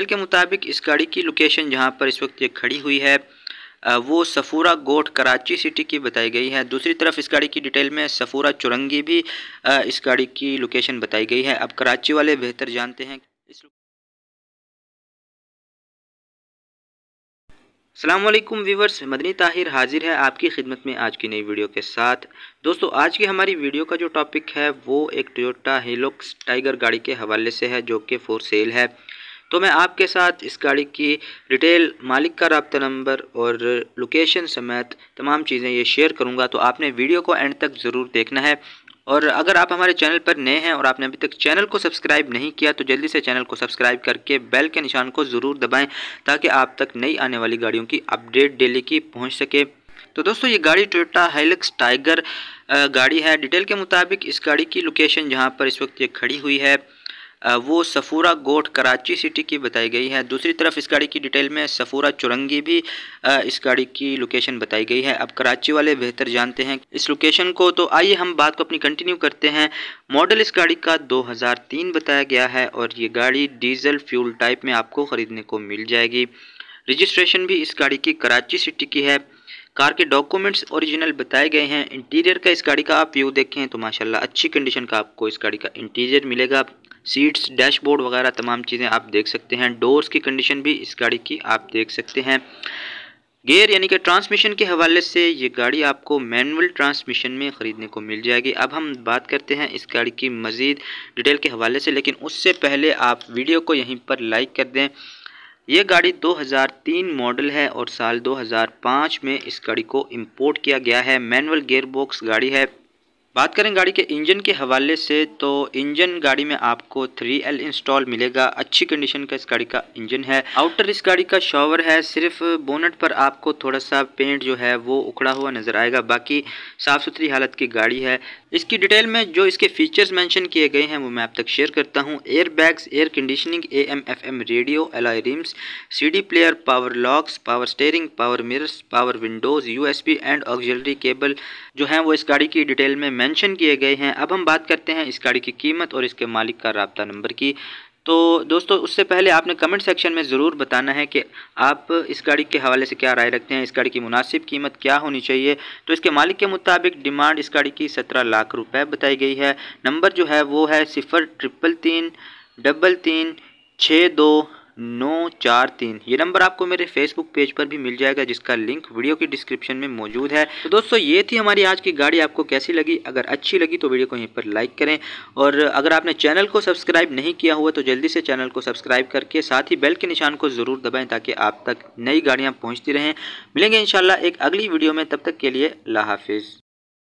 खेल के मुताबिक इस गाड़ी की लोकेशन जहाँ पर इस वक्त ये खड़ी हुई है वो सफूरा गोट कराची सिटी की बताई गई है दूसरी तरफ इस गाड़ी की डिटेल में सफूरा चुरंगी भी इस गाड़ी की लोकेशन बताई गई है अब कराची वाले बेहतर जानते हैं अल्लाम व्यूवर्स मदनी ताहिर हाजिर है आपकी खिदमत में आज की नई वीडियो के साथ दोस्तों आज की हमारी वीडियो का जो टॉपिक है वो एक टोयोटा हिलोक्स टाइगर गाड़ी के हवाले से है जो कि फोर सेल है तो मैं आपके साथ इस गाड़ी की डिटेल मालिक का रबता नंबर और लोकेशन समेत तमाम चीज़ें ये शेयर करूँगा तो आपने वीडियो को एंड तक ज़रूर देखना है और अगर आप हमारे चैनल पर नए हैं और आपने अभी तक चैनल को सब्सक्राइब नहीं किया तो जल्दी से चैनल को सब्सक्राइब करके बेल के निशान को ज़रूर दबाएं ताकि आप तक नई आने वाली गाड़ियों की अपडेट डेली की पहुंच सके तो दोस्तों ये गाड़ी टोयोटा हाइलक्स टाइगर गाड़ी है डिटेल के मुताबिक इस गाड़ी की लोकेशन जहाँ पर इस वक्त ये खड़ी हुई है वो सफूरा गोट कराची सिटी की बताई गई है दूसरी तरफ इस गाड़ी की डिटेल में सफूरा चुरंगी भी इस गाड़ी की लोकेशन बताई गई है अब कराची वाले बेहतर जानते हैं इस लोकेशन को तो आइए हम बात को अपनी कंटिन्यू करते हैं मॉडल इस गाड़ी का 2003 बताया गया है और ये गाड़ी डीजल फ्यूल टाइप में आपको ख़रीदने को मिल जाएगी रजिस्ट्रेशन भी इस गाड़ी की कराची सिटी की है कार के डॉक्यूमेंट्स ओरिजिनल बताए गए हैं इंटीरियर का इस गाड़ी का आप व्यू देखें तो माशाल्लाह अच्छी कंडीशन का आपको इस गाड़ी का इंटीरियर मिलेगा सीट्स डैशबोर्ड वगैरह तमाम चीज़ें आप देख सकते हैं डोर्स की कंडीशन भी इस गाड़ी की आप देख सकते हैं गेयर यानी कि ट्रांसमिशन के हवाले से ये गाड़ी आपको मैनुअल ट्रांसमिशन में ख़रीदने को मिल जाएगी अब हम बात करते हैं इस गाड़ी की मज़ीद डिटेल के हवाले से लेकिन उससे पहले आप वीडियो को यहीं पर लाइक कर दें ये गाड़ी 2003 मॉडल है और साल 2005 में इस गाड़ी को इंपोर्ट किया गया है मैनुअल गेयर बॉक्स गाड़ी है बात करें गाड़ी के इंजन के हवाले से तो इंजन गाड़ी में आपको 3L इंस्टॉल मिलेगा अच्छी कंडीशन का इस गाड़ी का इंजन है आउटर इस गाड़ी का शॉवर है सिर्फ बोनट पर आपको थोड़ा सा पेंट जो है वो उखड़ा हुआ नज़र आएगा बाकी साफ़ सुथरी हालत की गाड़ी है इसकी डिटेल में जो इसके फीचर्स मैंशन किए गए हैं वो मैं आप तक शेयर करता हूँ air bags air conditioning A M F M radio alloy rims D player power locks power steering power mirrors power windows U S B and auxiliary cable जो है वो इस गाड़ी की डिटेल में मेंशन किए गए हैं अब हम बात करते हैं इस गाड़ी की कीमत और इसके मालिक का रबता नंबर की तो दोस्तों उससे पहले आपने कमेंट सेक्शन में ज़रूर बताना है कि आप इस गाड़ी के हवाले से क्या राय रखते हैं इस गाड़ी की मुनासिब कीमत क्या होनी चाहिए तो इसके मालिक के मुताबिक डिमांड इस गाड़ी की सत्रह लाख रुपए बताई गई है नंबर जो है वो है सिफ़र ट्रिपल तीन डबल तीन छः दो नौ चार तीन ये नंबर आपको मेरे फेसबुक पेज पर भी मिल जाएगा जिसका लिंक वीडियो की डिस्क्रिप्शन में मौजूद है तो दोस्तों ये थी हमारी आज की गाड़ी आपको कैसी लगी अगर अच्छी लगी तो वीडियो को यहीं पर लाइक करें और अगर आपने चैनल को सब्सक्राइब नहीं किया हुआ तो जल्दी से चैनल को सब्सक्राइब करके साथ ही बेल के निशान को ज़रूर दबाएँ ताकि आप तक नई गाड़ियाँ पहुँचती रहें मिलेंगे इन एक अगली वीडियो में तब तक के लिए ला हाफिज़